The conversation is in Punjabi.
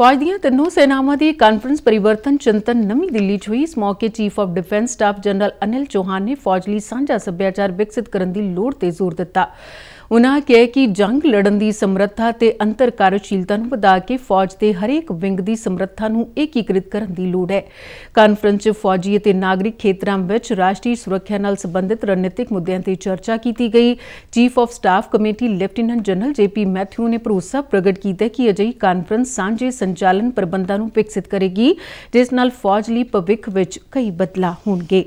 ਫੌਜ ਦੀਆਂ ਤਿੰਨੋਂ ਸੈਨਾਵਾਂ ਦੀ ਕਾਨਫਰੰਸ ਪਰਿਵਰਤਨ ਚਿੰਤਨ ਨਵੀਂ ਦਿੱਲੀ 'ਚ ਹੋਈ ਇਸ ਮੌਕੇ chief of defence staff general Anil Chauhan ਨੇ ਫੌਜ ਲਈ ਸਾਂਝਾ ਸੱਭਿਆਚਾਰ ਵਿਕਸਿਤ ਕਰਨ ਦੀ ਲੋੜ ਤੇ ਜ਼ੋਰ ਦਿੱਤਾ ਉਨ੍ਹਾਂ ਕਿਹਾ ਕਿ ਜੰਗ ਲੜਨ ਦੀ ਸਮਰੱਥਾ ਤੇ ਅੰਤਰ ਕਾਰਜਸ਼ੀਲਤਾ ਨੂੰ ਵਧਾ ਕੇ ਫੌਜ ਦੇ ਹਰੇਕ ਵਿੰਗ ਦੀ ਸਮਰੱਥਾ ਨੂੰ ਏਕੀਕ੍ਰਿਤ ਕਰਨ ਦੀ ਲੋੜ ਹੈ ਕਾਨਫਰੰਸ 'ਚ ਫੌਜੀ ਅਤੇ ਨਾਗਰਿਕ ਖੇਤਰਾਂ ਵਿੱਚ ਰਾਸ਼ਟਰੀ ਸੁਰੱਖਿਆ ਨਾਲ ਸੰਬੰਧਿਤ ਰਣਨੀਤਿਕ ਮੁੱਦਿਆਂ ਤੇ ਚਰਚਾ ਕੀਤੀ ਗਈ chief of staff committee lieutenant general JP Mathew ਨੇ ਭਰੋਸਾ ਪ੍ਰਗਟ ਕੀਤਾ ਕਿ ਅਜਿਹੀ ਕਾਨਫਰੰਸ ਸਾਂਝੇ ਸੰਚਾਲਨ ਪ੍ਰਬੰਧਾਂ ਨੂੰ ਵਿਕਸਿਤ ਕਰੇਗੀ ਜਿਸ ਨਾਲ ਫੌਜ ਲਈ ਭਵਿੱਖ ਵਿੱਚ ਕਈ ਬਦਲਾਅ ਹੋਣਗੇ